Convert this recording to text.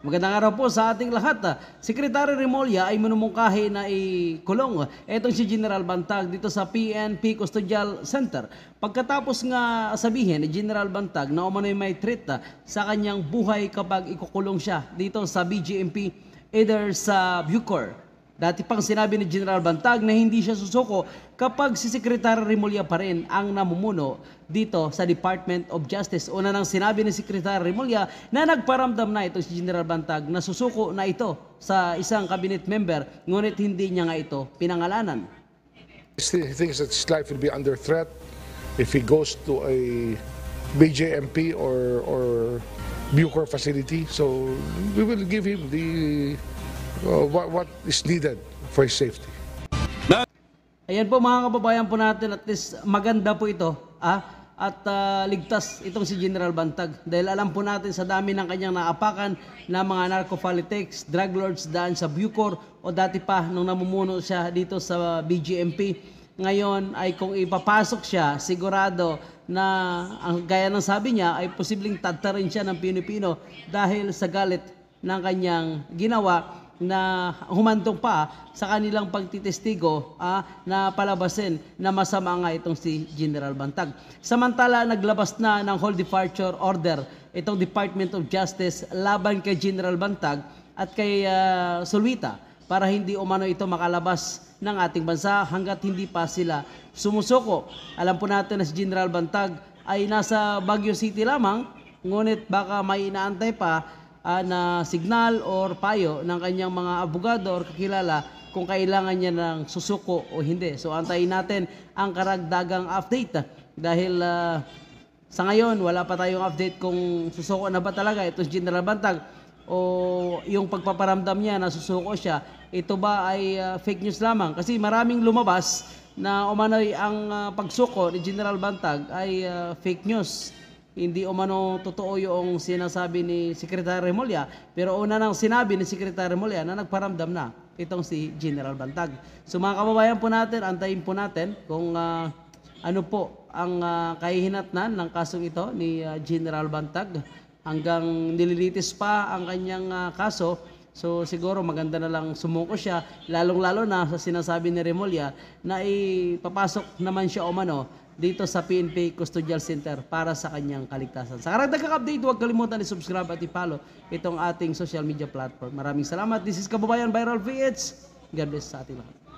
Magandang araw po sa ating lahat. Ah, Secretary Remolla ay manumungkahi na ikulong etong si General Bantag dito sa PNP Custodial Center. Pagkatapos nga sabihin ni General Bantag na umano'y may treat ah, sa kanyang buhay kapag ikukulong siya dito sa BGMP either sa Bucor Dati pang sinabi ni General Bantag na hindi siya susuko kapag si Secretary Remulla pa rin ang namumuno dito sa Department of Justice. Una nang sinabi ni Secretary Remulla na nagparamdam na ito si General Bantag na susuko na ito sa isang cabinet member ngunit hindi niya nga ito pinangalanan. He thinks that his life will be under threat if he goes to a BJMP or, or Bucor facility. So we will give him the uh, what, what is needed for his safety. Ayan po mga kababayan po natin at least maganda po ito ah, at uh, ligtas itong si General Bantag dahil alam po natin sa dami ng kanyang naapakan na mga narcopolitics, drug lords daan sa Bucor o dati pa nung namumuno siya dito sa BGMP ngayon ay kung ipapasok siya sigurado na ang gaya ng sabi niya ay posibleng tatarin siya ng Pinipino dahil sa galit ng kanyang ginawa na humantong pa sa kanilang pagtitestigo ah, na palabasin na masama nga itong si General Bantag. Samantala, naglabas na ng whole departure order itong Department of Justice laban kay General Bantag at kay uh, ah, Solwita para hindi umano ito makalabas ng ating bansa hanggat hindi pa sila sumusuko. Alam po natin na si General Bantag ay nasa Baguio City lamang, ngunit baka may inaantay pa uh, na signal or payo ng kanyang mga abogado or kakilala kung kailangan niya ng susuko o hindi. So antayin natin ang karagdagang update dahil uh, sa ngayon wala pa tayong update kung susuko na ba talaga itong General Bantag o yung pagpaparamdam niya na susuko siya. Ito ba ay uh, fake news lamang? Kasi maraming lumabas na umano'y ang uh, pagsuko ni General Bantag ay uh, fake news hindi umano totoo yung sinasabi ni Secretary Mulya. Pero una nang sinabi ni Secretary Mulya na nagparamdam na itong si General Bantag. So mga kababayan po natin, antayin po natin kung uh, ano po ang uh, kahihinatnan ng kasong ito ni uh, General Bantag. Hanggang nililitis pa ang kanyang uh, kaso, So siguro maganda na lang sumuko siya, lalong-lalo na sa sinasabi ni Remolia na ipapasok naman siya umano mano dito sa PNP Custodial Center para sa kanyang kaligtasan. Sa karagdagang update, huwag kalimutan i-subscribe at i-follow itong ating social media platform. Maraming salamat. This is Kababayan Viral VH. God bless sa ating lahat.